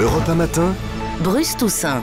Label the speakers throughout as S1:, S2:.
S1: Europe un matin. Bruce Toussaint.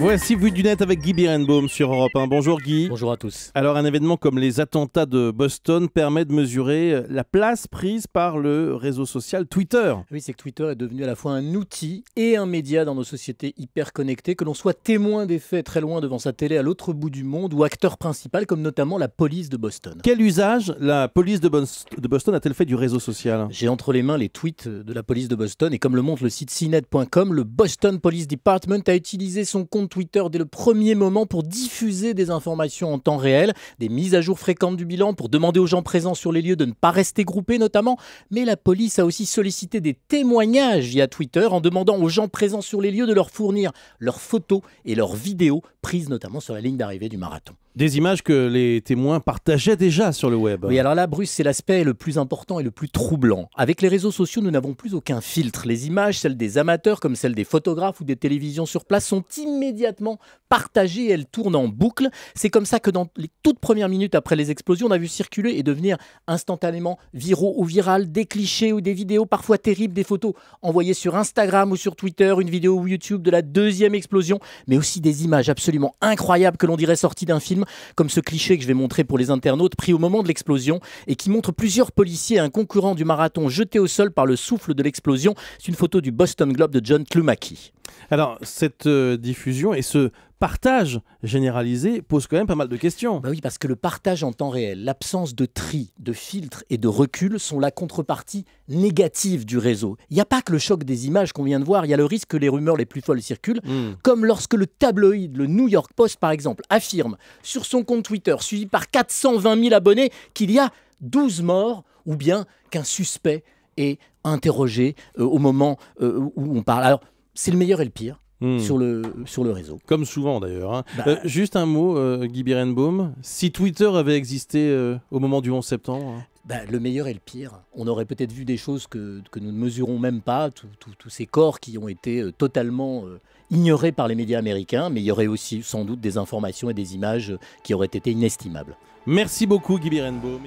S1: Voici vous du Net avec Guy Birenbaum sur Europe 1. Bonjour Guy. Bonjour à tous. Alors un événement comme les attentats de Boston permet de mesurer euh, la place prise par le réseau social Twitter.
S2: Oui, c'est que Twitter est devenu à la fois un outil et un média dans nos sociétés hyper connectées, que l'on soit témoin des faits très loin devant sa télé à l'autre bout du monde ou acteur principal comme notamment la police de Boston. Quel usage la police de, Boston a-t-elle fait du réseau social J'ai entre les mains les tweets de la police de Boston et comme le montre le site cnet.com, le Boston Police Department a utilisé son compte Twitter dès le premier moment pour diffuser des informations en temps réel, des mises à jour fréquentes du bilan pour demander aux gens présents sur les lieux de ne pas rester groupés notamment. Mais la police a aussi sollicité des témoignages via Twitter en demandant aux gens présents sur les lieux de leur fournir leurs photos et leurs vidéos prises notamment sur la ligne d'arrivée du marathon
S1: des images que les témoins partageaient déjà sur le web.
S2: Oui, alors là, Bruce, c'est l'aspect le plus important et le plus troublant. Avec les réseaux sociaux, nous n'avons plus aucun filtre. Les images, celles des amateurs comme celles des photographes ou des télévisions sur place, sont immédiatement partagées et elles tournent en boucle. C'est comme ça que dans les toutes premières minutes après les explosions, on a vu circuler et devenir instantanément viraux ou virales des clichés ou des vidéos parfois terribles, des photos envoyées sur Instagram ou sur Twitter, une vidéo ou YouTube de la deuxième explosion, mais aussi des images absolument incroyables que l'on dirait sorties d'un film comme ce cliché que je vais montrer pour les internautes pris au moment de l'explosion et qui montre plusieurs policiers et un concurrent du marathon jeté au sol par le souffle de l'explosion. C'est une photo du Boston Globe de John Klumaki. Alors, cette euh, diffusion et ce partage généralisé pose quand même pas mal de questions. Bah oui, parce que le partage en temps réel, l'absence de tri, de filtre et de recul sont la contrepartie négative du réseau. Il n'y a pas que le choc des images qu'on vient de voir, il y a le risque que les rumeurs les plus folles circulent, hmm. comme lorsque le tabloïd, le New York Post par exemple, affirme sur son compte Twitter, suivi par 420 000 abonnés, qu'il y a 12 morts ou bien qu'un suspect est interrogé euh, au moment euh, où on parle. Alors, c'est le meilleur et le pire. Hmm. sur, le, sur le réseau. Comme souvent d'ailleurs.
S1: Hein. Bah. Euh, juste un mot, euh, Guy Birenbaum. Si Twitter avait existé euh, au moment du 11 septembre hein.
S2: bah, Le meilleur et le pire. On aurait peut-être vu des choses que, que, nous ne mesurons même pas, tous ces corps qui ont été euh, totalement ignorés par les médias américains, mais il y aurait aussi sans doute des informations et des images qui auraient été inestimables. Merci beaucoup Guy Birenbaum.